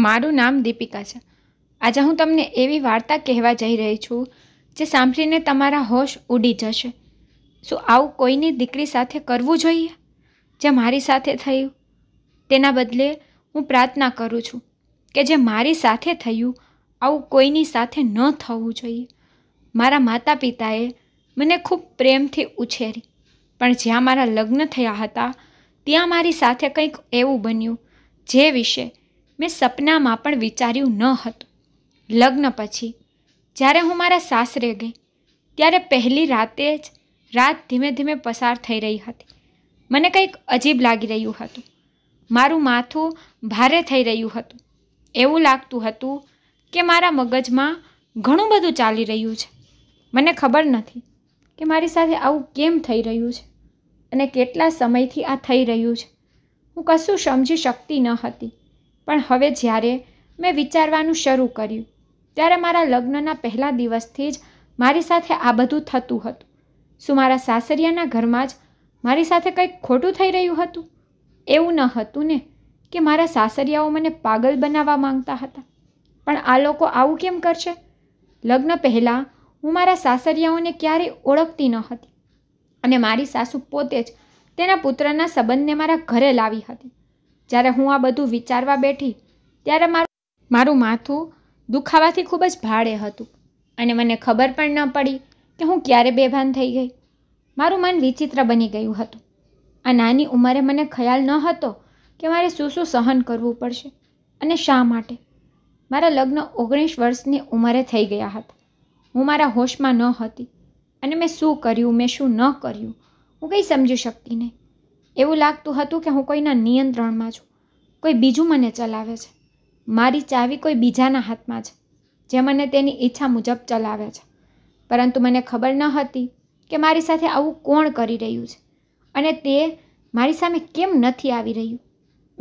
મારું નામ દીપિકા છે આજે હું તમને એવી વાર્તા કહેવા જઈ રહી છું જે સાંભળીને તમારા હોશ ઉડી જશે શું આવું કોઈની દીકરી સાથે કરવું જોઈએ જે મારી સાથે થયું તેના બદલે હું પ્રાર્થના કરું છું કે જે મારી સાથે થયું આવું કોઈની સાથે ન થવું જોઈએ મારા માતા પિતાએ મને ખૂબ પ્રેમથી ઉછેરી પણ જ્યાં મારા લગ્ન થયા હતા ત્યાં મારી સાથે કંઈક એવું બન્યું જે વિશે મેં સપનામાં પણ વિચાર્યું ન હતું લગ્ન પછી જ્યારે હું મારા સાસરે ગઈ ત્યારે પહેલી રાતે જ રાત ધીમે ધીમે પસાર થઈ રહી હતી મને કંઈક અજીબ લાગી રહ્યું હતું મારું માથું ભારે થઈ રહ્યું હતું એવું લાગતું હતું કે મારા મગજમાં ઘણું બધું ચાલી રહ્યું છે મને ખબર નથી કે મારી સાથે આવું કેમ થઈ રહ્યું છે અને કેટલા સમયથી આ થઈ રહ્યું છે હું કશું સમજી શકતી ન હતી પણ હવે જ્યારે મેં વિચારવાનું શરૂ કર્યું ત્યારે મારા લગ્નના પહેલા દિવસથી જ મારી સાથે આ બધું થતું હતું શું મારા સાસરિયાના ઘરમાં જ મારી સાથે કંઈક ખોટું થઈ રહ્યું હતું એવું ન હતું ને કે મારા સાસરિયાઓ મને પાગલ બનાવવા માંગતા હતા પણ આ લોકો આવું કેમ કરશે લગ્ન પહેલાં હું મારા સાસરિયાઓને ક્યારેય ઓળખતી ન હતી અને મારી સાસુ પોતે જ તેના પુત્રના સંબંધને મારા ઘરે લાવી હતી જ્યારે હું આ બધું વિચારવા બેઠી ત્યારે મારું મારું માથું દુખાવાથી ખૂબ જ ભારે હતું અને મને ખબર પણ ન પડી કે હું ક્યારે બેભાન થઈ ગઈ મારું મન વિચિત્ર બની ગયું હતું આ નાની ઉંમરે મને ખ્યાલ ન હતો કે મારે શું શું સહન કરવું પડશે અને શા માટે મારા લગ્ન ઓગણીસ વર્ષની ઉંમરે થઈ ગયા હતા હું મારા હોશમાં ન હતી અને મેં શું કર્યું મેં શું ન કર્યું હું કંઈ સમજી શકતી નહીં એવું લાગતું હતું કે હું કોઈના નિયંત્રણમાં છું કોઈ બીજું મને ચલાવે છે મારી ચાવી કોઈ બીજાના હાથમાં છે જે મને તેની ઈચ્છા મુજબ ચલાવે છે પરંતુ મને ખબર ન હતી કે મારી સાથે આવું કોણ કરી રહ્યું છે અને તે મારી સામે કેમ નથી આવી રહ્યું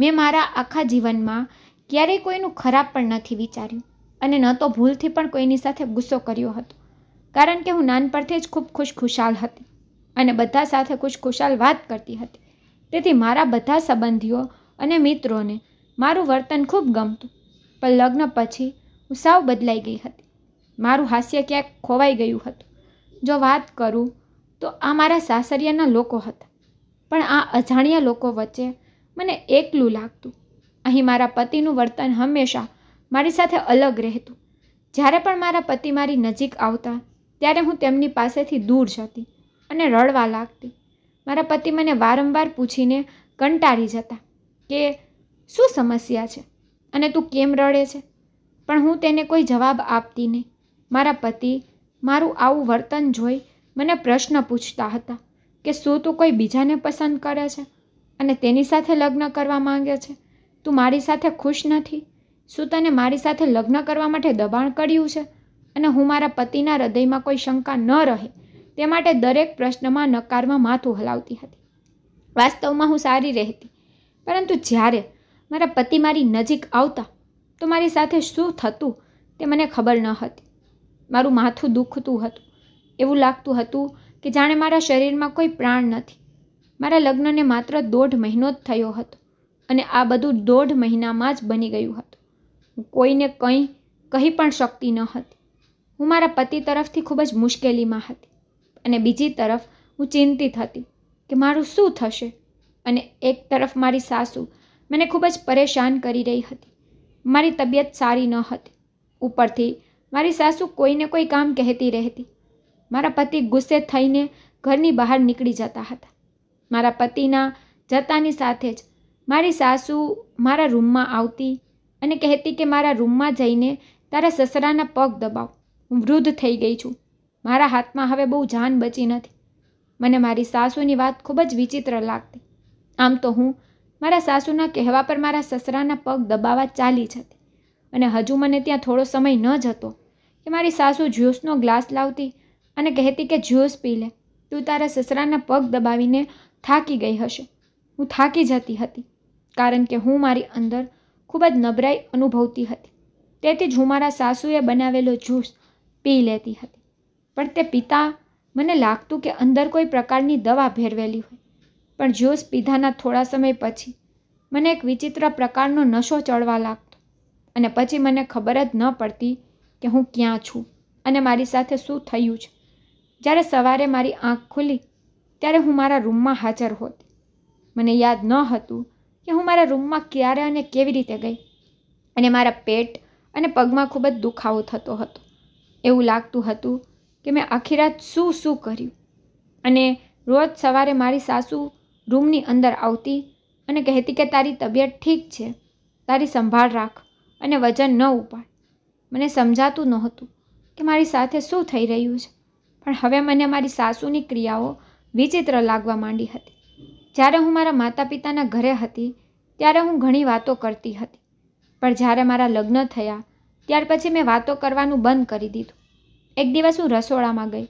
મેં મારા આખા જીવનમાં ક્યારેય કોઈનું ખરાબ પણ નથી વિચાર્યું અને ન તો ભૂલથી પણ કોઈની સાથે ગુસ્સો કર્યો હતો કારણ કે હું નાનપણથી જ ખૂબ ખુશખુશાલ હતી અને બધા સાથે ખુશ ખુશાલ વાત કરતી હતી તેથી મારા બધા સંબંધીઓ અને મિત્રોને મારું વર્તન ખૂબ ગમતું પણ લગ્ન પછી હું સાવ બદલાઈ ગઈ હતી મારું હાસ્ય ક્યાંક ખોવાઈ ગયું હતું જો વાત કરું તો આ મારા સાસરિયાના લોકો હતા પણ આ અજાણ્યા લોકો વચ્ચે મને એકલું લાગતું અહીં મારા પતિનું વર્તન હંમેશા મારી સાથે અલગ રહેતું જ્યારે પણ મારા પતિ મારી નજીક આવતા ત્યારે હું તેમની પાસેથી દૂર જતી અને રડવા લાગતી મારા પતિ મને વારંવાર પૂછીને કંટાળી જતા કે શું સમસ્યા છે અને તું કેમ રડે છે પણ હું તેને કોઈ જવાબ આપતી નહીં મારા પતિ મારું આવું વર્તન જોઈ મને પ્રશ્ન પૂછતા હતા કે શું તું કોઈ બીજાને પસંદ કરે છે અને તેની સાથે લગ્ન કરવા માંગે છે તું મારી સાથે ખુશ નથી શું તને મારી સાથે લગ્ન કરવા માટે દબાણ કર્યું છે અને હું મારા પતિના હૃદયમાં કોઈ શંકા ન રહે તે માટે દરેક પ્રશ્નમાં નકારમાં માથું હલાવતી હતી વાસ્તવમાં હું સારી રહેતી પરંતુ જ્યારે મારા પતિ મારી નજીક આવતા તો મારી સાથે શું થતું તે મને ખબર ન હતી મારું માથું દુખતું હતું એવું લાગતું હતું કે જાણે મારા શરીરમાં કોઈ પ્રાણ નથી મારા લગ્નને માત્ર દોઢ મહિનો જ થયો હતો અને આ બધું દોઢ મહિનામાં જ બની ગયું હતું હું કોઈને કંઈ કહી પણ શકતી ન હતી હું મારા પતિ તરફથી ખૂબ જ મુશ્કેલીમાં હતી અને બીજી તરફ હું ચિંતિત હતી કે મારું શું થશે અને એક તરફ મારી સાસુ મને ખૂબ જ પરેશાન કરી રહી હતી મારી તબિયત સારી ન હતી ઉપરથી મારી સાસુ કોઈને કોઈ કામ કહેતી રહેતી મારા પતિ ગુસ્સે થઈને ઘરની બહાર નીકળી જતા હતા મારા પતિના જતાની સાથે જ મારી સાસુ મારા રૂમમાં આવતી અને કહેતી કે મારા રૂમમાં જઈને તારા સસરાના પગ દબાવ હું વૃદ્ધ થઈ ગઈ છું મારા હાથમાં હવે બહુ જાન બચી નથી મને મારી સાસુની વાત ખૂબ જ વિચિત્ર લાગતી આમ તો હું મારા સાસુના કહેવા પર મારા સસરાના પગ દબાવવા ચાલી જતી અને હજુ મને ત્યાં થોડો સમય ન જતો કે મારી સાસુ જ્યુસનો ગ્લાસ લાવતી અને કહેતી કે જ્યુસ પી લે તું તારા સસરાના પગ દબાવીને થાકી ગઈ હશે હું થાકી જતી હતી કારણ કે હું મારી અંદર ખૂબ જ નબરાઈ અનુભવતી હતી તેથી જ હું મારા સાસુએ બનાવેલો જ્યુસ પી લેતી હતી પણ તે પિતા મને લાગતું કે અંદર કોઈ પ્રકારની દવા ભેરવેલી હોય પણ જોશ પીધાના થોડા સમય પછી મને એક વિચિત્ર પ્રકારનો નશો ચડવા લાગતો અને પછી મને ખબર જ ન પડતી કે હું ક્યાં છું અને મારી સાથે શું થયું છે જ્યારે સવારે મારી આંખ ખુલી ત્યારે હું મારા રૂમમાં હાજર હોત મને યાદ ન હતું કે હું મારા રૂમમાં ક્યારે અને કેવી રીતે ગઈ અને મારા પેટ અને પગમાં ખૂબ જ દુખાવો થતો હતો એવું લાગતું હતું કે મેં આખી રાત શું શું કર્યું અને રોજ સવારે મારી સાસુ રૂમની અંદર આવતી અને કહેતી કે તારી તબિયત ઠીક છે તારી સંભાળ રાખ અને વજન ન ઉપાડ મને સમજાતું નહોતું કે મારી સાથે શું થઈ રહ્યું છે પણ હવે મને મારી સાસુની ક્રિયાઓ વિચિત્ર લાગવા માંડી હતી જ્યારે હું મારા માતા પિતાના ઘરે હતી ત્યારે હું ઘણી વાતો કરતી હતી પણ જ્યારે મારા લગ્ન થયા ત્યાર પછી મેં વાતો કરવાનું બંધ કરી દીધું એક દિવસ હું રસોડામાં ગઈ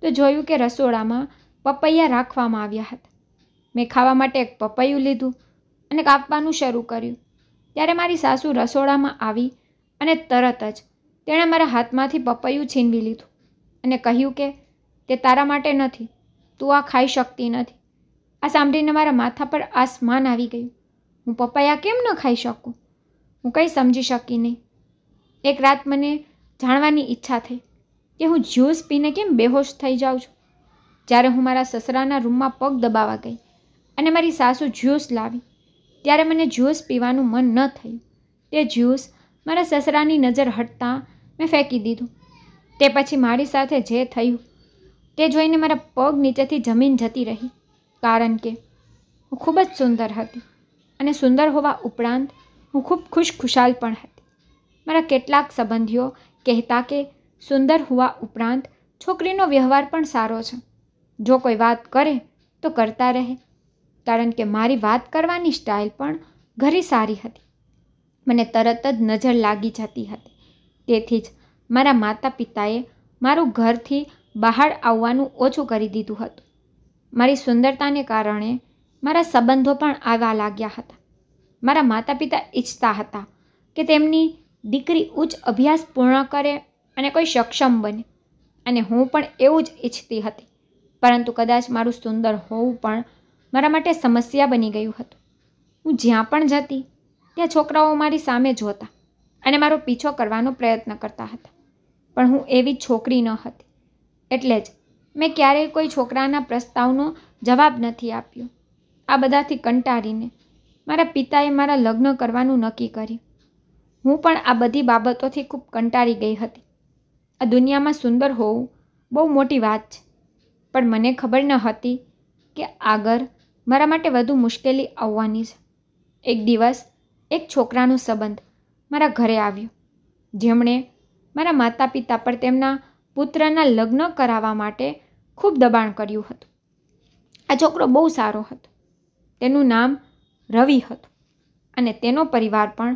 તો જોયું કે રસોડામાં પપૈયા રાખવામાં આવ્યા હતા મેં ખાવા માટે એક પપૈયું લીધું અને કાપવાનું શરૂ કર્યું ત્યારે મારી સાસુ રસોડામાં આવી અને તરત જ તેણે મારા હાથમાંથી પપૈયું છીનવી લીધું અને કહ્યું કે તે તારા માટે નથી તું આ ખાઈ શકતી નથી આ સાંભળીને મારા માથા પર આસમાન આવી ગયું હું પપૈયા કેમ ન ખાઈ શકું હું કંઈ સમજી શકી નહીં એક રાત મને જાણવાની ઈચ્છા થઈ કે હું જ્યુસ પીને કેમ બેહોશ થઈ જાઉં છું જ્યારે હું મારા સસરાના રૂમમાં પગ દબાવા ગઈ અને મારી સાસુ જ્યુસ લાવી ત્યારે મને જ્યુસ પીવાનું મન ન થયું તે જ્યુસ મારા સસરાની નજર હટતા મેં ફેંકી દીધું તે પછી મારી સાથે જે થયું તે જોઈને મારા પગ નીચેથી જમીન જતી રહી કારણ કે હું ખૂબ જ સુંદર હતી અને સુંદર હોવા ઉપરાંત હું ખૂબ ખુશખુશાલ પણ હતી મારા કેટલાક સંબંધીઓ કહેતા કે સુંદર હોવા ઉપરાંત છોકરીનો વ્યવહાર પણ સારો છે જો કોઈ વાત કરે તો કરતા રહે કારણ કે મારી વાત કરવાની સ્ટાઇલ પણ ઘરે સારી હતી મને તરત જ નજર લાગી જતી હતી તેથી જ મારા માતા પિતાએ મારું ઘરથી બહાર આવવાનું ઓછું કરી દીધું હતું મારી સુંદરતાને કારણે મારા સંબંધો પણ આવવા લાગ્યા હતા મારા માતા પિતા ઈચ્છતા હતા કે તેમની દીકરી ઉચ્ચ અભ્યાસ પૂર્ણ કરે અને કોઈ સક્ષમ બને અને હું પણ એવું જ ઈચ્છતી હતી પરંતુ કદાચ મારું સુંદર હોવું પણ મારા માટે સમસ્યા બની ગયું હતું હું જ્યાં પણ જતી ત્યાં છોકરાઓ મારી સામે જોતા અને મારો પીછો કરવાનો પ્રયત્ન કરતા હતા પણ હું એવી છોકરી ન હતી એટલે જ મેં ક્યારેય કોઈ છોકરાના પ્રસ્તાવનો જવાબ નથી આપ્યો આ બધાથી કંટાળીને મારા પિતાએ મારા લગ્ન કરવાનું નક્કી કર્યું હું પણ આ બધી બાબતોથી ખૂબ કંટાળી ગઈ હતી આ દુનિયામાં સુંદર હોવું બહુ મોટી વાત છે પણ મને ખબર ન હતી કે આગળ મારા માટે વધુ મુશ્કેલી આવવાની છે એક દિવસ એક છોકરાનો સંબંધ મારા ઘરે આવ્યો જેમણે મારા માતા પિતા પર તેમના પુત્રના લગ્ન કરાવવા માટે ખૂબ દબાણ કર્યું હતું આ છોકરો બહુ સારો હતો તેનું નામ રવિ હતું અને તેનો પરિવાર પણ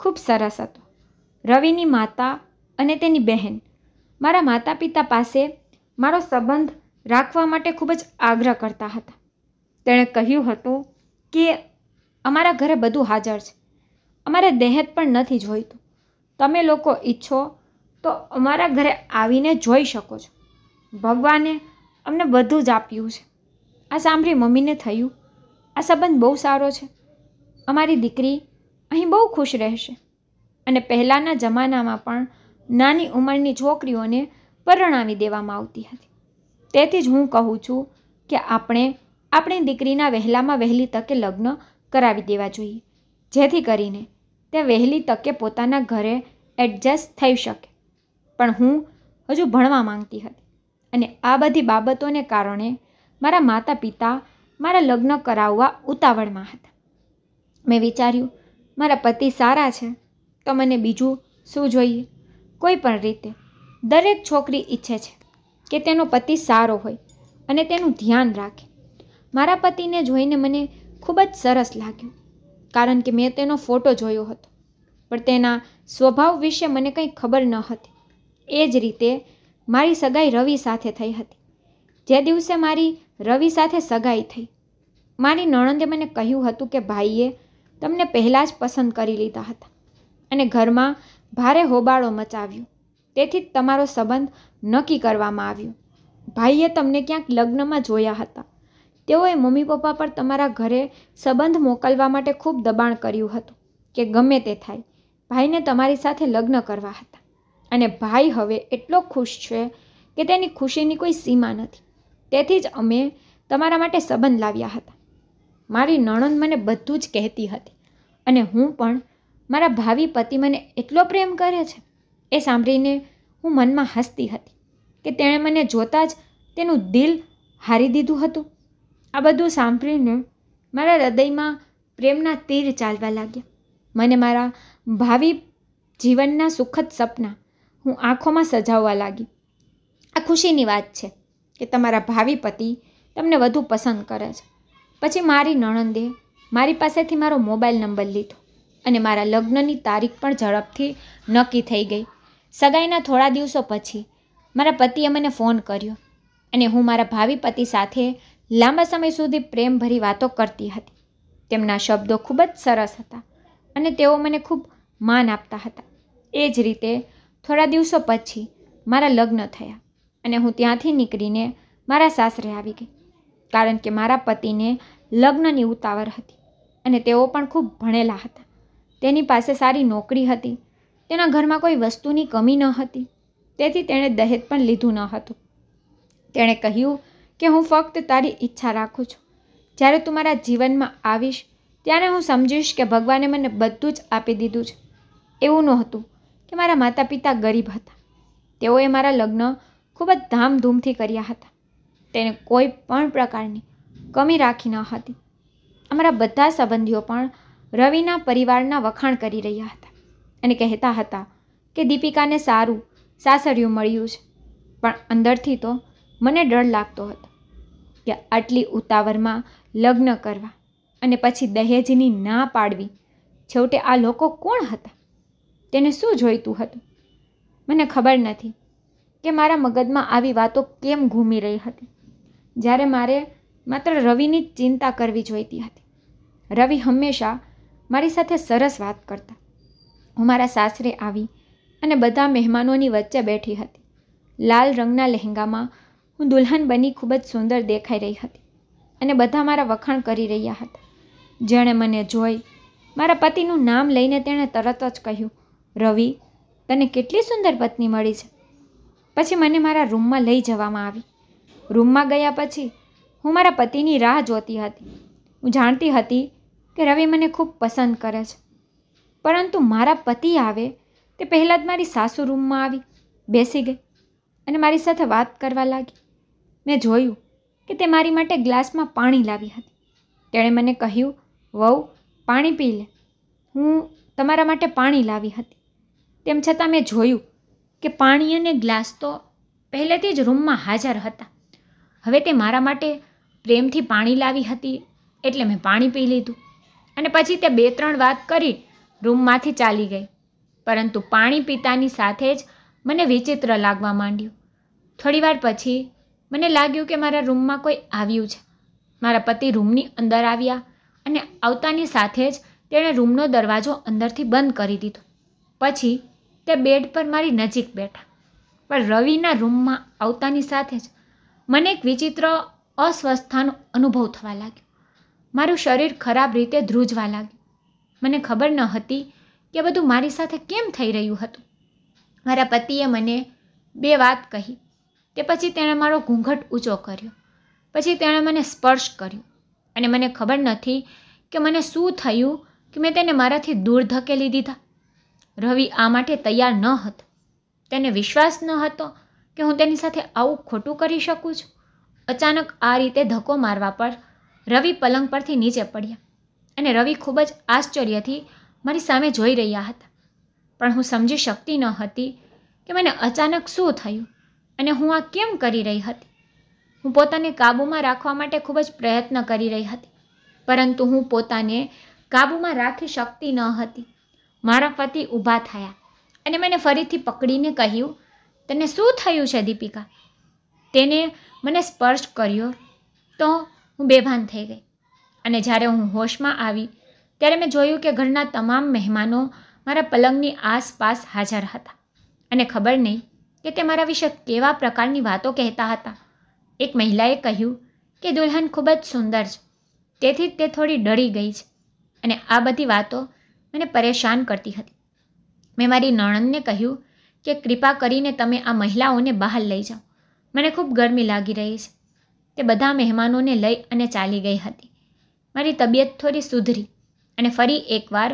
ખૂબ સરસ હતો રવિની માતા અને તેની બહેન મારા માતા પિતા પાસે મારો સંબંધ રાખવા માટે ખૂબ જ આગ્રહ કરતા હતા તેણે કહ્યું હતું કે અમારા ઘરે બધું હાજર છે અમારે દહેજ પણ નથી જોઈતું તમે લોકો ઈચ્છો તો અમારા ઘરે આવીને જોઈ શકો છો ભગવાને અમને બધું જ આપ્યું છે આ સાંભળી મમ્મીને થયું આ સંબંધ બહુ સારો છે અમારી દીકરી અહીં બહુ ખુશ રહેશે અને પહેલાંના જમાનામાં પણ નાની ઉંમરની છોકરીઓને પરણાવી દેવામાં આવતી હતી તેથી જ હું કહું છું કે આપણે આપણી દીકરીના વહેલામાં વહેલી તકે લગ્ન કરાવી દેવા જોઈએ જેથી કરીને તે વહેલી તકે પોતાના ઘરે એડજસ્ટ થઈ શકે પણ હું હજુ ભણવા માંગતી હતી અને આ બધી બાબતોને કારણે મારા માતા પિતા મારા લગ્ન કરાવવા ઉતાવળમાં હતા મેં વિચાર્યું મારા પતિ સારા છે તો મને બીજું શું જોઈએ કોઈ પણ રીતે દરેક છોકરી ઈચ્છે છે કે તેનો પતિ સારો હોય અને તેનું ધ્યાન રાખે મારા પતિને જોઈને મને ખૂબ જ સરસ લાગ્યું કારણ કે મેં તેનો ફોટો જોયો હતો પણ તેના સ્વભાવ વિશે મને કંઈ ખબર ન હતી એ જ રીતે મારી સગાઈ રવિ સાથે થઈ હતી જે દિવસે મારી રવિ સાથે સગાઈ થઈ મારી નણંદે મને કહ્યું હતું કે ભાઈએ તમને પહેલાં જ પસંદ કરી લીધા હતા અને ઘરમાં ભારે હોબાળો મચાવ્યો તેથી જ તમારો સંબંધ નક્કી કરવામાં આવ્યો ભાઈએ તમને ક્યાંક લગ્નમાં જોયા હતા તેઓએ મમ્મી પપ્પા પર તમારા ઘરે સંબંધ મોકલવા માટે ખૂબ દબાણ કર્યું હતું કે ગમે તે થાય ભાઈને તમારી સાથે લગ્ન કરવા હતા અને ભાઈ હવે એટલો ખુશ છે કે તેની ખુશીની કોઈ સીમા નથી તેથી જ અમે તમારા માટે સંબંધ લાવ્યા હતા મારી નણંદ મને બધું જ કહેતી હતી અને હું પણ મારા ભાવિ પતિ મને એટલો પ્રેમ કરે છે એ સાંભળીને હું મનમાં હસતી હતી કે તેણે મને જોતાં જ તેનું દિલ હારી દીધું હતું આ બધું સાંભળીને મારા હૃદયમાં પ્રેમના તીર ચાલવા લાગ્યા મને મારા ભાવિ જીવનના સુખદ સપના હું આંખોમાં સજાવવા લાગી આ ખુશીની વાત છે કે તમારા ભાવિ પતિ તમને વધુ પસંદ કરે છે પછી મારી નણંદે મારી પાસેથી મારો મોબાઈલ નંબર લીધો અને મારા લગ્નની તારીખ પણ ઝડપથી નક્કી થઈ ગઈ સગાઈના થોડા દિવસો પછી મારા પતિએ મને ફોન કર્યો અને હું મારા ભાવિ પતિ સાથે લાંબા સમય સુધી પ્રેમભરી વાતો કરતી હતી તેમના શબ્દો ખૂબ જ સરસ હતા અને તેઓ મને ખૂબ માન આપતા હતા એ જ રીતે થોડા દિવસો પછી મારા લગ્ન થયા અને હું ત્યાંથી નીકળીને મારા સાસરે આવી ગઈ કારણ કે મારા પતિને લગ્નની ઉતાવળ હતી અને તેઓ પણ ખૂબ ભણેલા હતા તેની પાસે સારી નોકરી હતી તેના ઘરમાં કોઈ વસ્તુની કમી ન હતી તેથી તેણે દહેજ પણ લીધું ન હતું તેણે કહ્યું કે હું ફક્ત તારી ઈચ્છા રાખું છું જ્યારે તું મારા જીવનમાં આવીશ ત્યારે હું સમજીશ કે ભગવાને મને બધું જ આપી દીધું છે એવું નહોતું કે મારા માતા પિતા ગરીબ હતા તેઓએ મારા લગ્ન ખૂબ જ ધામધૂમથી કર્યા હતા તેને કોઈ પણ પ્રકારની કમી રાખી ન હતી અમારા બધા સંબંધીઓ પણ રવિના પરિવારના વખાણ કરી રહ્યા હતા અને કહેતા હતા કે દીપિકાને સારું સાસરિયું મળ્યું છે પણ અંદરથી તો મને ડર લાગતો હતો કે આટલી ઉતાવળમાં લગ્ન કરવા અને પછી દહેજની ના પાડવી છેવટે આ લોકો કોણ હતા તેને શું જોઈતું હતું મને ખબર નથી કે મારા મગજમાં આવી વાતો કેમ ઘૂમી રહી હતી જ્યારે મારે માત્ર રવિની જ ચિંતા કરવી જોઈતી હતી રવિ હંમેશા મારી સાથે સરસ વાત કરતા હું મારા સાસરે આવી અને બધા મહેમાનોની વચ્ચે બેઠી હતી લાલ રંગના લહેંગામાં હું દુલ્હન બની ખૂબ જ સુંદર દેખાઈ રહી હતી અને બધા મારા વખાણ કરી રહ્યા હતા જેણે મને જોઈ મારા પતિનું નામ લઈને તેણે તરત જ કહ્યું રવિ તને કેટલી સુંદર પત્ની મળી છે પછી મને મારા રૂમમાં લઈ જવામાં આવી રૂમમાં ગયા પછી હું મારા પતિની રાહ જોતી હતી હું જાણતી હતી કે રવિ મને ખૂબ પસંદ કરે છે પરંતુ મારા પતિ આવે તે પહેલાં જ મારી સાસુ રૂમમાં આવી બેસી ગઈ અને મારી સાથે વાત કરવા લાગી મેં જોયું કે તે મારી માટે ગ્લાસમાં પાણી લાવી હતી તેણે મને કહ્યું વહુ પાણી પી લે હું તમારા માટે પાણી લાવી હતી તેમ છતાં મેં જોયું કે પાણી અને ગ્લાસ તો પહેલેથી જ રૂમમાં હાજર હતા હવે તે મારા માટે પ્રેમથી પાણી લાવી હતી એટલે મેં પાણી પી લીધું અને પછી તે બે ત્રણ વાત કરી રૂમમાંથી ચાલી ગઈ પરંતુ પાણી પીતાની સાથે જ મને વિચિત્ર લાગવા માંડ્યું થોડીવાર પછી મને લાગ્યું કે મારા રૂમમાં કોઈ આવ્યું છે મારા પતિ રૂમની અંદર આવ્યા અને આવતાની સાથે જ તેણે રૂમનો દરવાજો અંદરથી બંધ કરી દીધો પછી તે બેડ પર મારી નજીક બેઠા પણ રવિના રૂમમાં આવતાની સાથે જ મને એક વિચિત્ર અસ્વસ્થતાનો અનુભવ થવા લાગ્યો મારું શરીર ખરાબ રીતે ધ્રુજવા લાગ્યું મને ખબર ન હતી કે બધું મારી સાથે કેમ થઈ રહ્યું હતું મારા પતિએ મને બે વાત કહી તે પછી તેણે મારો ઘૂંઘટ ઊંચો કર્યો પછી તેણે મને સ્પર્શ કર્યો અને મને ખબર નથી કે મને શું થયું કે મેં તેને મારાથી દૂર ધકેલી દીધા રવિ આ માટે તૈયાર ન હતો તેને વિશ્વાસ ન હતો કે હું તેની સાથે આવું ખોટું કરી શકું છું અચાનક આ રીતે ધક્કો મારવા પર રવિ પલંગ પરથી નીચે પડ્યા અને રવિ ખૂબ જ આશ્ચર્યથી મારી સામે જોઈ રહ્યા હતા પણ હું સમજી શકતી ન હતી કે મને અચાનક શું થયું અને હું આ કેમ કરી રહી હતી હું પોતાને કાબૂમાં રાખવા માટે ખૂબ જ પ્રયત્ન કરી રહી હતી પરંતુ હું પોતાને કાબૂમાં રાખી શકતી ન હતી મારા પતિ ઊભા થયા અને મને ફરીથી પકડીને કહ્યું તને શું થયું છે દીપિકા તેને મને સ્પર્શ કર્યો તો હું બેભાન થઈ ગઈ અને જ્યારે હું હોશમાં આવી ત્યારે મેં જોયું કે ઘરના તમામ મહેમાનો મારા પલંગની આસપાસ હાજર હતા અને ખબર નહીં કે તે મારા વિશે કેવા પ્રકારની વાતો કહેતા હતા એક મહિલાએ કહ્યું કે દુલ્હન ખૂબ જ સુંદર છે તેથી તે થોડી ડરી ગઈ છે અને આ બધી વાતો મને પરેશાન કરતી હતી મેં મારી નણંદને કહ્યું કે કૃપા કરીને તમે આ મહિલાઓને બહાર લઈ જાઓ મને ખૂબ ગરમી લાગી રહી છે તે બધા મહેમાનોને લઈ અને ચાલી ગઈ હતી મારી તબિયત થોડી સુધરી અને ફરી એકવાર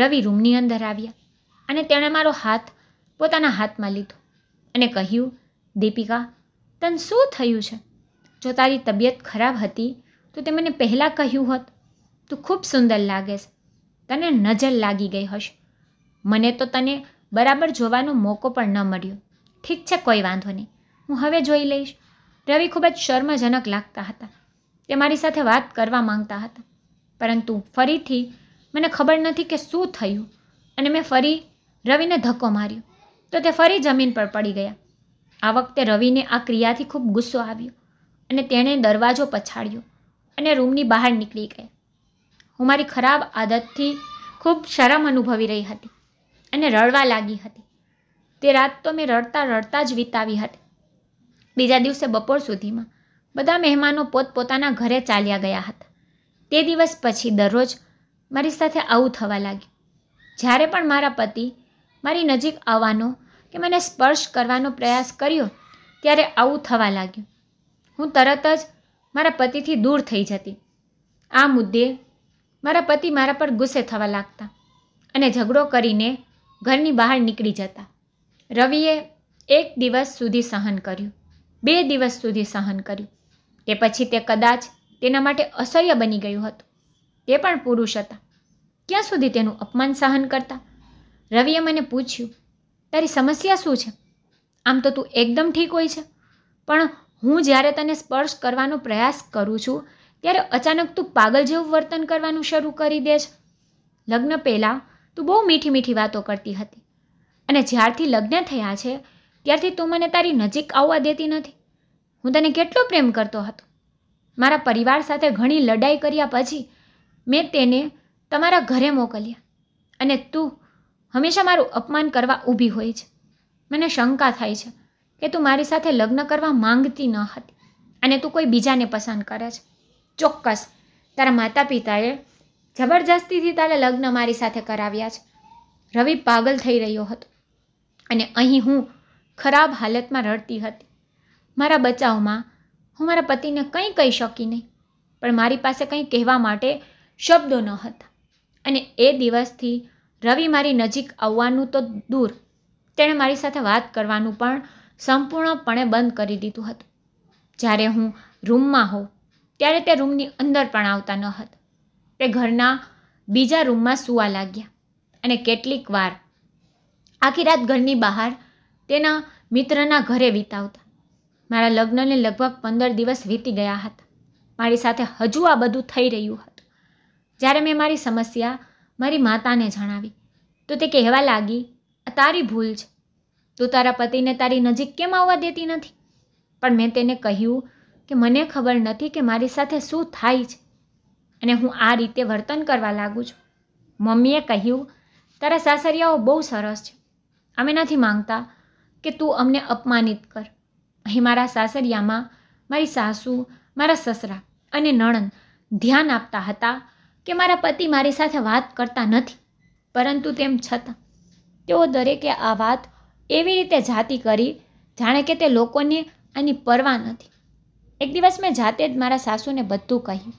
રવિ રૂમની અંદર આવ્યા અને તેણે મારો હાથ પોતાના હાથમાં લીધો અને કહ્યું દીપિકા તન શું થયું છે જો તારી તબિયત ખરાબ હતી તો તે મને પહેલાં કહ્યું હોત તું ખૂબ સુંદર લાગે છે તને નજર લાગી ગઈ હશે મને તો તને બરાબર જોવાનો મોકો પણ ન મળ્યો ઠીક છે કોઈ વાંધો નહીં હું હવે જોઈ લઈશ રવિ ખૂબ જ શર્મજનક લાગતા હતા તે મારી સાથે વાત કરવા માંગતા હતા પરંતુ ફરીથી મને ખબર નથી કે શું થયું અને મેં ફરી રવિને ધક્કો માર્યો તો તે ફરી જમીન પર પડી ગયા આ વખતે રવિને આ ક્રિયાથી ખૂબ ગુસ્સો આવ્યો અને તેણે દરવાજો પછાડ્યો અને રૂમની બહાર નીકળી ગયા હું મારી ખરાબ આદતથી ખૂબ શરમ અનુભવી રહી હતી અને રડવા લાગી હતી તે રાત તો મેં રડતા રડતા જ વિતાવી હતી બીજા દિવસે બપોર સુધીમાં બધા મહેમાનો પોતપોતાના ઘરે ચાલ્યા ગયા હતા તે દિવસ પછી દરરોજ મારી સાથે આવું થવા લાગ્યું જ્યારે પણ મારા પતિ મારી નજીક આવવાનો કે મને સ્પર્શ કરવાનો પ્રયાસ કર્યો ત્યારે આવું થવા લાગ્યું હું તરત જ મારા પતિથી દૂર થઈ જતી આ મુદ્દે મારા પતિ મારા પર ગુસ્સે થવા લાગતા અને ઝઘડો કરીને ઘરની બહાર નીકળી જતા રવિએ એક દિવસ સુધી સહન કર્યું બે દિવસ સુધી સહન કર્યું તે પછી તે કદાચ તેના માટે અસહ્ય બની ગયું હતું તે પણ પુરુષ હતા ક્યાં સુધી તેનું અપમાન સહન કરતા રવિએ મને પૂછ્યું તારી સમસ્યા શું છે આમ તો તું એકદમ ઠીક હોય છે પણ હું જ્યારે તને સ્પર્શ કરવાનો પ્રયાસ કરું છું ત્યારે અચાનક તું પાગલ જેવું વર્તન કરવાનું શરૂ કરી દે છે લગ્ન પહેલાં તું બહુ મીઠી મીઠી વાતો કરતી હતી અને જ્યારથી લગ્ન થયા છે ત્યારથી તું મને તારી નજીક આવવા દેતી નથી હું તને કેટલો પ્રેમ કરતો હતો મારા પરિવાર સાથે ઘણી લડાઈ કર્યા પછી મેં તેને તમારા ઘરે મોકલ્યા અને તું હંમેશા મારું અપમાન કરવા ઊભી હોય છે મને શંકા થાય છે કે તું મારી સાથે લગ્ન કરવા માંગતી ન હતી અને તું કોઈ બીજાને પસંદ કરે છે ચોક્કસ તારા માતા પિતાએ જબરજસ્તીથી તારે લગ્ન મારી સાથે કરાવ્યા છે રવિ પાગલ થઈ રહ્યો હતો અને અહીં હું ખરાબ હાલતમાં રડતી હતી મારા બચાવમાં હું મારા પતિને કંઈ કહી શકી નહીં પણ મારી પાસે કંઈ કહેવા માટે શબ્દો ન હતા અને એ દિવસથી રવિ મારી નજીક આવવાનું તો દૂર તેણે મારી સાથે વાત કરવાનું પણ સંપૂર્ણપણે બંધ કરી દીધું હતું જ્યારે હું રૂમમાં હોઉં ત્યારે તે રૂમની અંદર પણ આવતા ન હતા તે ઘરના બીજા રૂમમાં સૂવા લાગ્યા અને કેટલીક વાર આખી રાત ઘરની બહાર તેના મિત્રના ઘરે વિતાવતા મારા લગ્નને લગભગ પંદર દિવસ વીતી ગયા હતા મારી સાથે હજુ આ બધું થઈ રહ્યું હતું જ્યારે મેં મારી સમસ્યા મારી માતાને જણાવી તો તે કહેવા લાગી આ તારી ભૂલ છે તું તારા પતિને તારી નજીક કેમ આવવા દેતી નથી પણ મેં તેને કહ્યું કે મને ખબર નથી કે મારી સાથે શું થાય છે અને હું આ રીતે વર્તન કરવા લાગું છું મમ્મીએ કહ્યું તારા સાસરિયાઓ બહુ સરસ છે અમે નથી માંગતા કે તું અમને અપમાનિત કર અહીં મારા સાસરિયામાં મારી સાસુ મારા સસરા અને નણંદ ધ્યાન આપતા હતા કે મારા પતિ મારી સાથે વાત કરતા નથી પરંતુ તેમ છતાં તેઓ દરેકે આ વાત એવી રીતે જાતી કરી જાણે કે તે લોકોને આની પરવા નથી એક દિવસ મેં જાતે જ મારા સાસુને બધું કહ્યું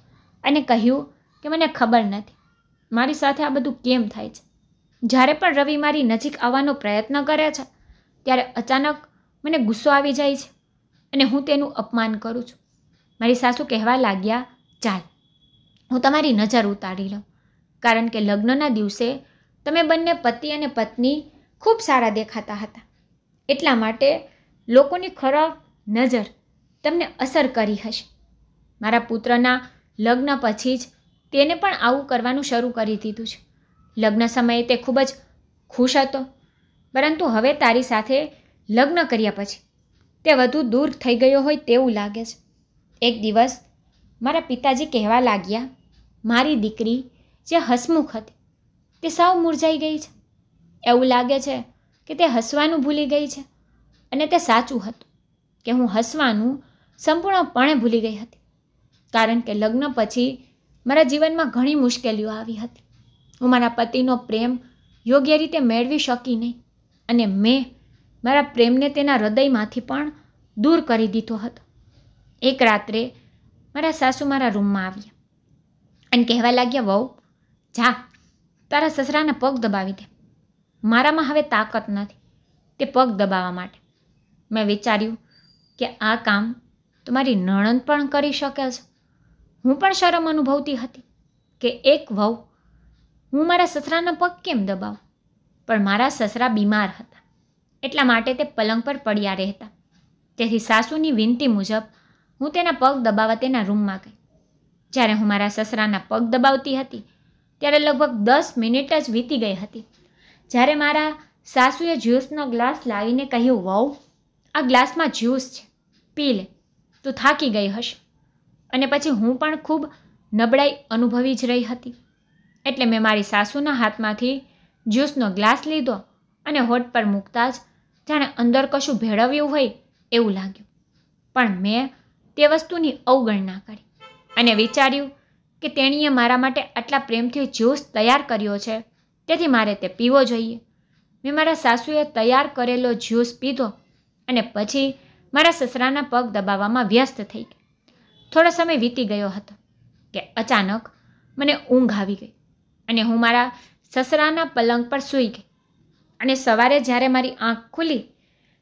અને કહ્યું કે મને ખબર નથી મારી સાથે આ બધું કેમ થાય છે જ્યારે પણ રવિ મારી નજીક આવવાનો પ્રયત્ન કરે છે ત્યારે અચાનક મને ગુસ્સો આવી જાય છે અને હું તેનું અપમાન કરું છું મારી સાસુ કહેવા લાગ્યા ચાલ હું તમારી નજર ઉતારી લઉં કારણ કે લગ્નના દિવસે તમે બંને પતિ અને પત્ની ખૂબ સારા દેખાતા હતા એટલા માટે લોકોની ખરાબ નજર તમને અસર કરી હશે મારા પુત્રના લગ્ન પછી જ તેને પણ આવું કરવાનું શરૂ કરી દીધું છે લગ્ન સમયે તે ખૂબ જ ખુશ હતો પરંતુ હવે તારી સાથે લગ્ન કર્યા પછી તે વધુ દૂર થઈ ગયો હોય તેવું લાગે છે એક દિવસ મારા પિતાજી કહેવા લાગ્યા મારી દીકરી જે હસમુખ હતી તે સાવ મૂરઝાઈ ગઈ છે એવું લાગે છે કે તે હસવાનું ભૂલી ગઈ છે અને તે સાચું હતું કે હું હસવાનું સંપૂર્ણપણે ભૂલી ગઈ હતી કારણ કે લગ્ન પછી મારા જીવનમાં ઘણી મુશ્કેલીઓ આવી હતી હું મારા પતિનો પ્રેમ યોગ્ય રીતે મેળવી શકી નહીં અને મેં મારા પ્રેમને તેના હૃદયમાંથી પણ દૂર કરી દીધો હતો એક રાત્રે મારા સાસુ મારા રૂમમાં આવ્યા અને કહેવા લાગ્યા વહુ જા તારા સસરાના પગ દબાવી દે મારામાં હવે તાકાત નથી તે પગ દબાવવા માટે મેં વિચાર્યું કે આ કામ તમારી નણંદ પણ કરી શકે છે હું પણ શરમ અનુભવતી હતી કે એક વહુ હું મારા સસરાના પગ કેમ દબાવું પણ મારા સસરા બીમાર હતા એટલા માટે તે પલંગ પર પડ્યા રહેતા તેથી સાસુની વિનંતી મુજબ હું તેના પગ દબાવવા તેના રૂમમાં ગઈ જ્યારે હું મારા સસરાના પગ દબાવતી હતી ત્યારે લગભગ દસ મિનિટ જ વીતી ગઈ હતી જ્યારે મારા સાસુએ જ્યુસનો ગ્લાસ લાવીને કહ્યું વહુ આ ગ્લાસમાં જ્યુસ છે પી લે તું થાકી ગઈ હશે અને પછી હું પણ ખૂબ નબળાઈ અનુભવી જ રહી હતી એટલે મેં મારી સાસુના હાથમાંથી જ્યુસનો ગ્લાસ લીધો અને હોઠ પર મૂકતા જ જાણે અંદર કશું ભેળવ્યું હોય એવું લાગ્યું પણ મેં તે વસ્તુની અવગણના કરી અને વિચાર્યું કે તેણીએ મારા માટે આટલા પ્રેમથી જ્યુસ તૈયાર કર્યો છે તેથી મારે તે પીવો જોઈએ મેં મારા સાસુએ તૈયાર કરેલો જ્યુસ પીધો અને પછી મારા સસરાના પગ દબાવવામાં વ્યસ્ત થઈ ગયા થોડો સમય વીતી ગયો હતો કે અચાનક મને ઊંઘ આવી ગઈ અને હું મારા સસરાના પલંગ પર સૂઈ ગઈ અને સવારે જ્યારે મારી આંખ ખુલી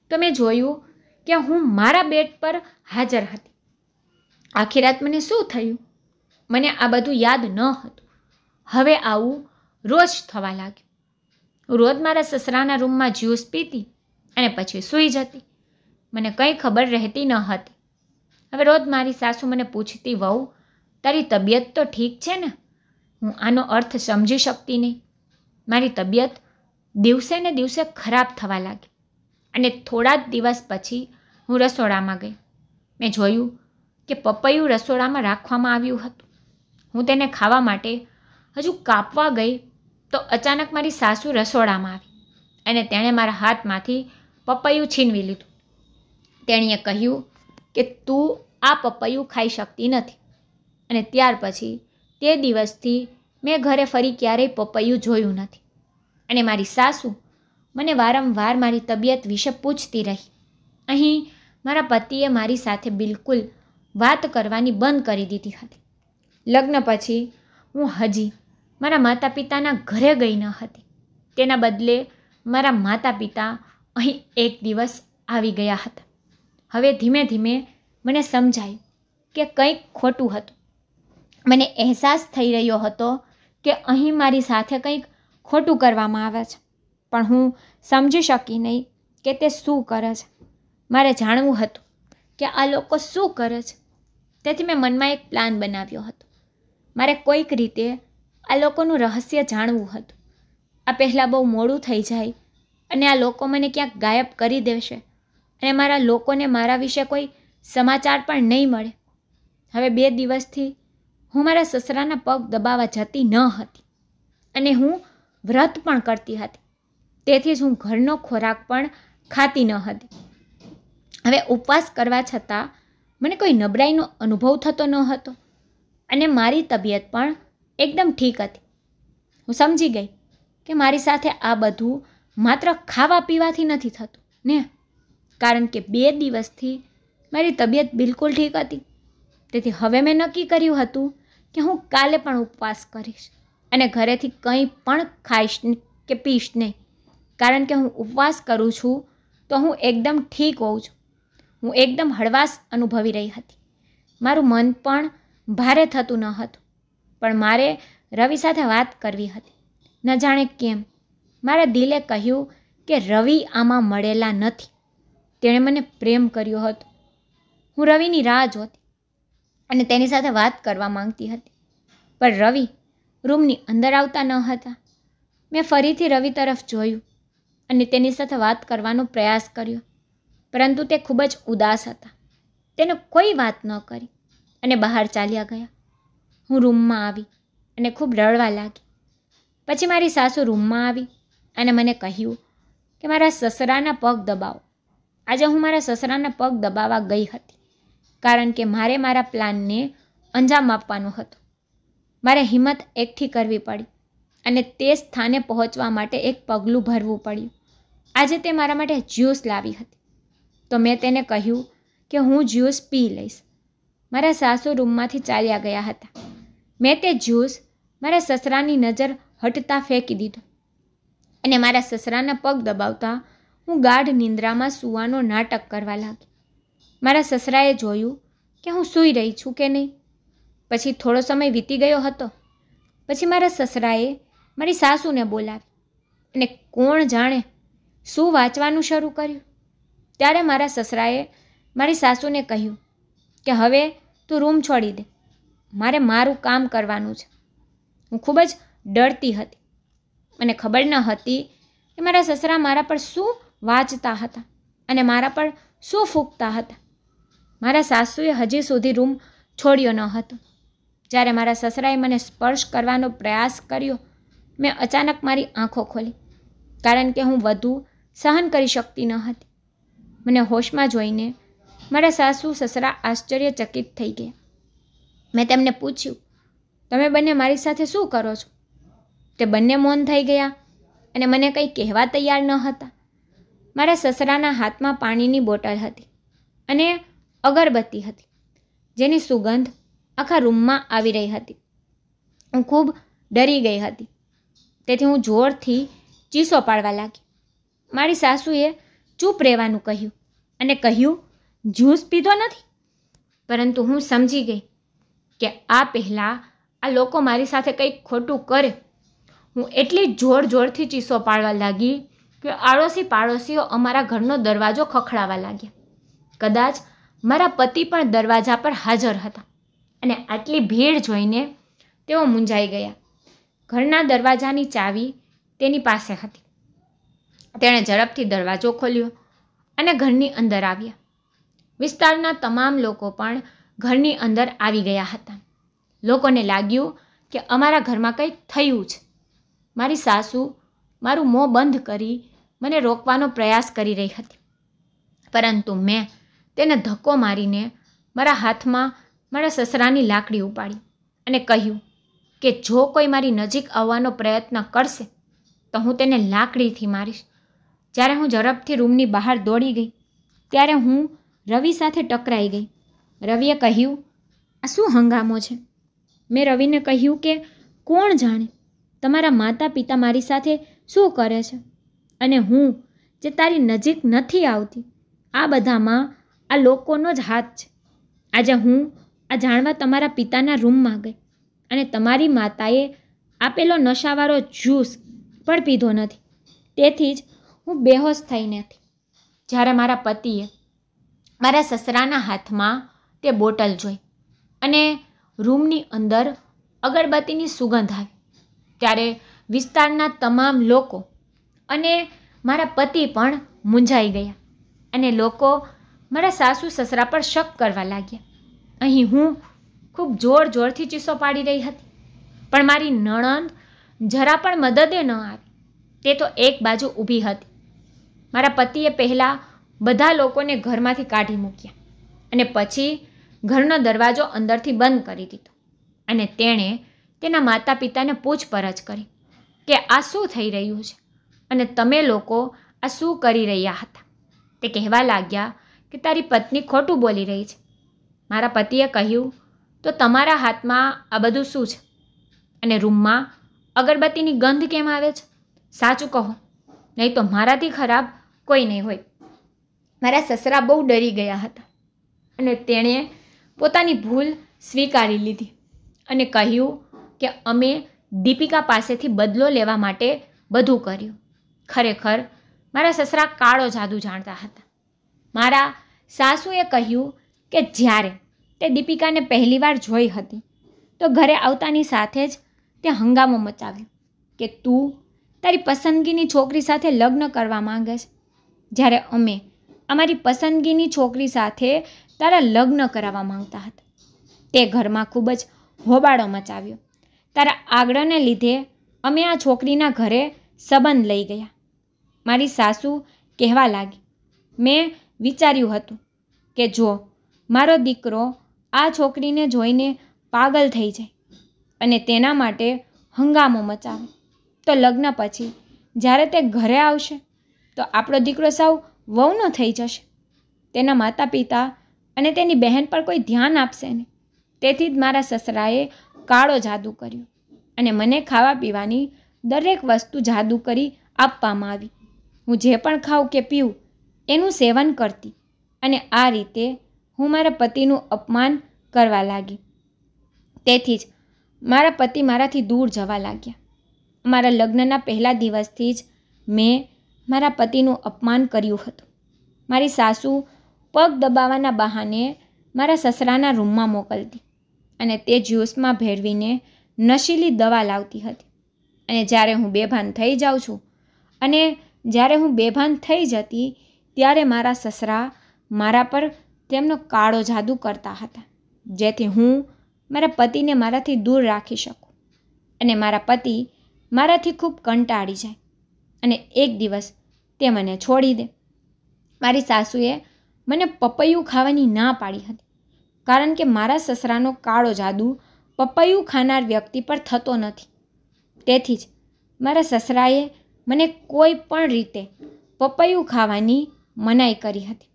તો મેં જોયું કે હું મારા બેડ પર હાજર હતી આખી રાત મને શું થયું મને આ બધું યાદ ન હતું હવે આવું રોજ થવા લાગ્યું હું રોજ મારા સસરાના રૂમમાં જ્યુસ પીતી અને પછી સૂઈ જતી મને કંઈ ખબર રહેતી ન હતી હવે રોજ મારી સાસુ મને પૂછતી વહુ તારી તબિયત તો ઠીક છે ને હું આનો અર્થ સમજી શકતી નહીં મારી તબિયત દિવસે ને દિવસે ખરાબ થવા લાગી અને થોડા જ દિવસ પછી હું રસોડામાં ગઈ મેં જોયું કે પપૈયું રસોડામાં રાખવામાં આવ્યું હતું હું તેને ખાવા માટે હજુ કાપવા ગઈ તો અચાનક મારી સાસુ રસોડામાં આવી અને તેણે મારા હાથમાંથી પપૈયું છીનવી લીધું તેણીએ કહ્યું કે તું આ પપૈયું ખાઈ શકતી નથી અને ત્યાર પછી તે દિવસથી મેં ઘરે ફરી ક્યારેય પપૈયું જોયું નથી અને મારી સાસુ મને વારંવાર મારી તબિયત વિશે પૂછતી રહી અહીં મારા પતિએ મારી સાથે બિલકુલ વાત કરવાની બંધ કરી દીધી હતી લગ્ન પછી હું હજી મારા માતા પિતાના ઘરે ગઈ ન હતી તેના બદલે મારા માતા પિતા અહીં એક દિવસ આવી ગયા હતા હવે ધીમે ધીમે મને સમજાયું કે કંઈક ખોટું હતું મને અહેસાસ થઈ રહ્યો હતો કે અહીં મારી સાથે કંઈક ખોટું કરવામાં આવે છે પણ હું સમજી શકી નહીં કે તે શું કરે છે મારે જાણવું હતું કે આ લોકો શું કરે છે તેથી મેં મનમાં એક પ્લાન બનાવ્યો હતો મારે કોઈક રીતે આ લોકોનું રહસ્ય જાણવું હતું આ પહેલાં બહુ મોડું થઈ જાય અને આ લોકો મને ક્યાંક ગાયબ કરી દેશે અને મારા લોકોને મારા વિશે કોઈ સમાચાર પણ નહીં મળે હવે બે દિવસથી હું મારા સસરાના પગ દબાવવા જતી ન હતી અને હું વ્રત પણ કરતી હતી તેથી જ હું ઘરનો ખોરાક પણ ખાતી ન હતી હવે ઉપવાસ કરવા છતાં મને કોઈ નબળાઈનો અનુભવ થતો ન હતો અને મારી તબિયત પણ એકદમ ઠીક હતી હું સમજી ગઈ કે મારી સાથે આ બધું માત્ર ખાવા પીવાથી નથી થતું ને કારણ કે બે દિવસથી મારી તબિયત બિલકુલ ઠીક હતી તેથી હવે મેં નક્કી કર્યું હતું કે હું કાલે પણ ઉપવાસ કરીશ અને ઘરેથી કંઈ પણ ખાઈશ કે પીશ નહીં કારણ કે હું ઉપવાસ કરું છું તો હું એકદમ ઠીક હોઉં છું હું એકદમ હળવાશ અનુભવી રહી હતી મારું મન પણ ભારે થતું ન હતું પણ મારે રવિ સાથે વાત કરવી હતી ન જાણે કેમ મારા દિલે કહ્યું કે રવિ આમાં મળેલા નથી તેણે મને પ્રેમ કર્યો હતો હું રવિની રાહ જોતી અને તેની સાથે વાત કરવા માંગતી હતી પણ રવિ રૂમની અંદર આવતા ન હતા મેં ફરીથી રવિ તરફ જોયું અને તેની સાથે વાત કરવાનો પ્રયાસ કર્યો પરંતુ તે ખૂબ જ ઉદાસ હતા તેને કોઈ વાત ન કરી અને બહાર ચાલ્યા ગયા હું રૂમમાં આવી અને ખૂબ રડવા લાગી પછી મારી સાસુ રૂમમાં આવી અને મને કહ્યું કે મારા સસરાના પગ દબાવો આજે હું મારા સસરાના પગ દબાવવા ગઈ હતી કારણ કે મારે મારા પ્લાનને અંજામ આપવાનો હતો મારે હિંમત એકઠી કરવી પડી અને તે સ્થાને પહોંચવા માટે એક પગલું ભરવું પડ્યું આજે તે મારા માટે જ્યુસ લાવી હતી તો મેં તેને કહ્યું કે હું જ્યુસ પી લઈશ મારા સાસુ રૂમમાંથી ચાલ્યા ગયા હતા મેં તે જ્યુસ મારા સસરાની નજર હટતા ફેંકી દીધો અને મારા સસરાના પગ દબાવતા હું ગાઢ નિંદ્રામાં સૂવાનો નાટક કરવા લાગી મારા સસરાએ જોયું કે હું સૂઈ રહી છું કે નહીં પછી થોડો સમય વીતી ગયો હતો પછી મારા સસરાએ મારી સાસુને બોલાવી અને કોણ જાણે શું વાંચવાનું શરૂ કર્યું ત્યારે મારા સસરાએ મારી સાસુને કહ્યું કે હવે તું રૂમ છોડી દે મારે મારું કામ કરવાનું છે હું ખૂબ જ ડરતી હતી મને ખબર ન હતી કે મારા સસરા મારા પર શું વાંચતા હતા અને મારા પર શું ફૂંકતા હતા મારા સાસુએ હજી સુધી રૂમ છોડ્યો ન હતો જ્યારે મારા સસરાએ મને સ્પર્શ કરવાનો પ્રયાસ કર્યો મેં અચાનક મારી આંખો ખોલી કારણ કે હું વધુ સહન કરી શકતી ન હતી મને હોશમાં જોઈને મારા સાસુ સસરા આશ્ચર્યચકિત થઈ ગયા મેં તેમને પૂછ્યું તમે બંને મારી સાથે શું કરો છો તે બંને મૌન થઈ ગયા અને મને કંઈ કહેવા તૈયાર ન હતા મારા સસરાના હાથમાં પાણીની બોટલ હતી અને અગરબત્તી હતી જેની સુગંધ આખા રૂમમાં આવી રહી હતી હું ખૂબ ડરી ગઈ હતી તેથી હું જોરથી ચીસો પાડવા લાગી મારી સાસુએ ચૂપ રહેવાનું કહ્યું અને કહ્યું જ્યુસ પીધો નથી પરંતુ હું સમજી ગઈ કે આ પહેલાં આ લોકો મારી સાથે કંઈક ખોટું કરે હું એટલી જોર જોરથી ચીસો પાડવા લાગી કે આડોશી પાડોશીઓ અમારા ઘરનો દરવાજો ખખડાવા લાગ્યા કદાચ મારા પતિ પણ દરવાજા પર હાજર હતા અને આટલી ભીડ જોઈને તેઓ મૂંઝાઈ ગયા ઘરના દરવાજાની ચાવી તેની પાસે હતી તેણે ઝડપથી દરવાજો ખોલ્યો અને ઘરની અંદર આવ્યા વિસ્તારના તમામ લોકો પણ ઘરની અંદર આવી ગયા હતા લોકોને લાગ્યું કે અમારા ઘરમાં કંઈક થયું છે મારી સાસુ મારું મોં બંધ કરી મને રોકવાનો પ્રયાસ કરી રહી હતી પરંતુ મેં તેને ધક્કો મારીને મારા હાથમાં મારા સસરાની લાકડી ઉપાડી અને કહ્યું કે જો કોઈ મારી નજીક આવવાનો પ્રયત્ન કરશે તો હું તેને લાકડીથી મારીશ જ્યારે હું ઝડપથી રૂમની બહાર દોડી ગઈ ત્યારે હું રવિ સાથે ટકરાઈ ગઈ રવિએ કહ્યું આ શું હંગામો છે મેં રવિને કહ્યું કે કોણ જાણે તમારા માતા પિતા મારી સાથે શું કરે છે અને હું જે તારી નજીક નથી આવતી આ બધામાં આ લોકોનો જ હાથ છે આજે હું આ જાણવા તમારા પિતાના રૂમમાં ગઈ અને તમારી માતાએ આપેલો નશાવાળો જ્યુસ પણ પીધો નથી તેથી જ હું બેહોશ થઈ નથી જ્યારે મારા પતિએ મારા સસરાના હાથમાં તે બોટલ જોઈ અને રૂમની અંદર અગરબત્તીની સુગંધ આવી ત્યારે વિસ્તારના તમામ લોકો અને મારા પતિ પણ મૂંઝાઈ ગયા અને લોકો મારા સાસુ સસરા પર શક કરવા લાગ્યા અહીં હું ખૂબ જોર જોરથી ચીસો પાડી રહી હતી પણ મારી નણંદ જરા પણ મદદે ન આવી તે તો એક બાજુ ઊભી હતી મારા પતિએ પહેલાં બધા લોકોને ઘરમાંથી કાઢી મૂક્યા અને પછી ઘરનો દરવાજો અંદરથી બંધ કરી દીધો અને તેણે તેના માતા પિતાને પૂછપરછ કરી કે આ શું થઈ રહ્યું છે અને તમે લોકો આ શું કરી રહ્યા હતા તે કહેવા લાગ્યા કે તારી પત્ની ખોટું બોલી રહી છે મારા પતિએ કહ્યું તો તમારા હાથમાં આ બધું શું છે અને રૂમમાં અગરબત્તીની ગંધ કેમ આવે છે સાચું કહો નહીં તો મારાથી ખરાબ કોઈ નહીં હોય મારા સસરા બહુ ડરી ગયા હતા અને તેણે પોતાની ભૂલ સ્વીકારી લીધી અને કહ્યું કે અમે દીપિકા પાસેથી બદલો લેવા માટે બધું કર્યું ખરેખર મારા સસરા કાળો જાદુ જાણતા હતા મારા સાસુએ કહ્યું કે જ્યારે તે દીપિકાને પહેલીવાર જોઈ હતી તો ઘરે આવતાની સાથે જ તે હંગામો મચાવ્યો કે તું તારી પસંદગીની છોકરી સાથે લગ્ન કરવા માંગે છે જ્યારે અમે અમારી પસંદગીની છોકરી સાથે તારા લગ્ન કરાવવા માંગતા હતા તે ઘરમાં ખૂબ જ હોબાળો મચાવ્યો તારા આગળને લીધે અમે આ છોકરીના ઘરે સંબંધ લઈ ગયા મારી સાસુ કહેવા લાગી મેં વિચાર્યું હતું કે જો મારો દીકરો આ છોકરીને જોઈને પાગલ થઈ જાય અને તેના માટે હંગામો મચાવે તો લગ્ન પછી જ્યારે તે ઘરે આવશે તો આપણો દીકરો સાવ વહુનો થઈ જશે તેના માતા પિતા અને તેની બહેન પર કોઈ ધ્યાન આપશે નહીં તેથી જ મારા સસરાએ કાળો જાદુ કર્યો અને મને ખાવા પીવાની દરેક વસ્તુ જાદુ કરી આપવામાં આવી હું જે પણ ખાઉં કે પીઉં એનું સેવન કરતી અને આ રીતે હું મારા પતિનું અપમાન કરવા લાગી તેથી જ મારા પતિ મારાથી દૂર જવા લાગ્યા મારા લગ્નના પહેલા દિવસથી જ મેં મારા પતિનું અપમાન કર્યું હતું મારી સાસુ પગ દબાવવાના બહાને મારા સસરાના રૂમમાં મોકલતી અને તે જ્યુસમાં ભેળવીને નશીલી દવા લાવતી હતી અને જ્યારે હું બેભાન થઈ જાઉં છું અને જ્યારે હું બેભાન થઈ જતી ત્યારે મારા સસરા મારા પર તેમનો કાળો જાદુ કરતા હતા જેથી હું મારા પતિને મારાથી દૂર રાખી શકું અને મારા પતિ મારાથી ખૂબ કંટાળી જાય અને એક દિવસ તે મને છોડી દે મારી સાસુએ મને પપૈયું ખાવાની ના પાડી હતી કારણ કે મારા સસરાનો કાળો જાદુ પપૈયું ખાનાર વ્યક્તિ પર થતો નથી તેથી જ મારા સસરાએ મને કોઈ પણ રીતે પપૈયું ખાવાની મનાઈ કરી હતી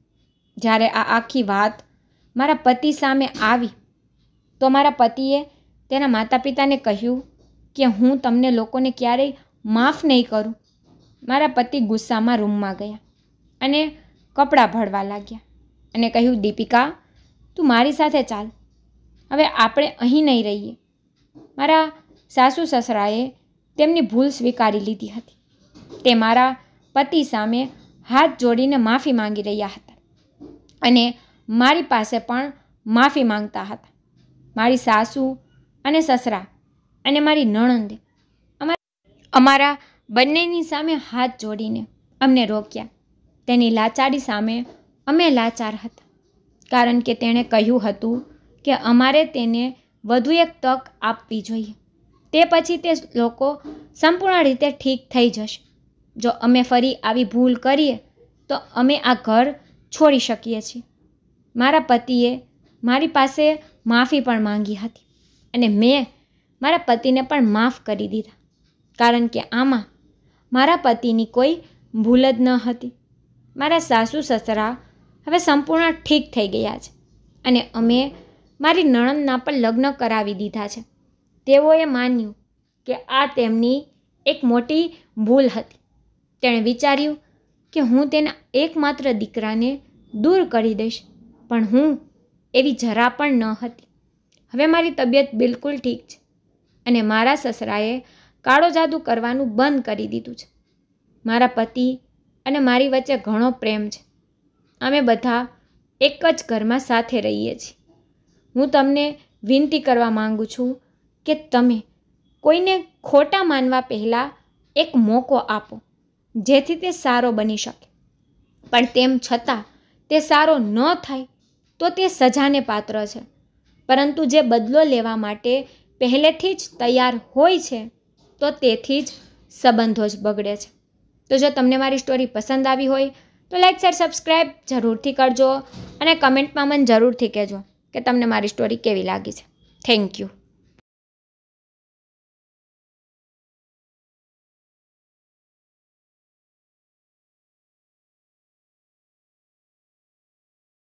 જ્યારે આ આખી વાત મારા પતિ સામે આવી તો મારા પતિએ તેના માતા પિતાને કહ્યું કે હું તમને લોકોને ક્યારેય માફ નહીં કરું મારા પતિ ગુસ્સામાં રૂમમાં ગયા અને કપડાં ભળવા લાગ્યા અને કહ્યું દીપિકા તું મારી સાથે ચાલ હવે આપણે અહીં નહીં રહીએ મારા સાસુ સસરાએ તેમની ભૂલ સ્વીકારી લીધી હતી તે મારા પતિ સામે હાથ જોડીને માફી માંગી રહ્યા હતા અને મારી પાસે પણ માફી માંગતા હતા મારી સાસુ અને સસરા અને મારી નણંદે અમારા બંનેની સામે હાથ જોડીને અમને રોક્યા તેની લાચારી સામે અમે લાચાર હતા કારણ કે તેણે કહ્યું હતું કે અમારે તેને વધુ એક તક આપવી જોઈએ તે પછી તે લોકો સંપૂર્ણ રીતે ઠીક થઈ જશે જો અમે ફરી આવી ભૂલ કરીએ તો અમે આ ઘર છોડી શકીએ છીએ મારા પતિએ મારી પાસે માફી પણ માંગી હતી અને મેં મારા પતિને પણ માફ કરી દીધા કારણ કે આમાં મારા પતિની કોઈ ભૂલ જ ન હતી મારા સાસુ સસરા હવે સંપૂર્ણ ઠીક થઈ ગયા છે અને અમે મારી નણંદના પણ લગ્ન કરાવી દીધા છે તેઓએ માન્યું કે આ તેમની એક મોટી ભૂલ હતી તેણે વિચાર્યું કે હું તેના એકમાત્ર દીકરાને દૂર કરી દઈશ પણ હું એવી જરા પણ ન હતી હવે મારી તબિયત બિલકુલ ઠીક છે અને મારા સસરાએ કાળો જાદુ કરવાનું બંધ કરી દીધું છે મારા પતિ અને મારી વચ્ચે ઘણો પ્રેમ છે અમે બધા એક જ ઘરમાં સાથે રહીએ છીએ હું તમને વિનંતી કરવા માગું છું કે તમે કોઈને ખોટા માનવા પહેલાં એક મોકો આપો જેથી તે સારો બની શકે પણ તેમ છતાં તે સારો ન થાય તો તે સજાને પાત્ર છે પરંતુ જે બદલો લેવા માટે પહેલેથી જ તૈયાર હોય છે તો તેથી જ સંબંધો જ બગડે છે તો જો તમને મારી સ્ટોરી પસંદ આવી હોય તો લાઈક શેર સબસ્ક્રાઈબ જરૂરથી કરજો અને કમેન્ટમાં મને જરૂરથી કહેજો કે તમને મારી સ્ટોરી કેવી લાગી છે થેન્ક યુ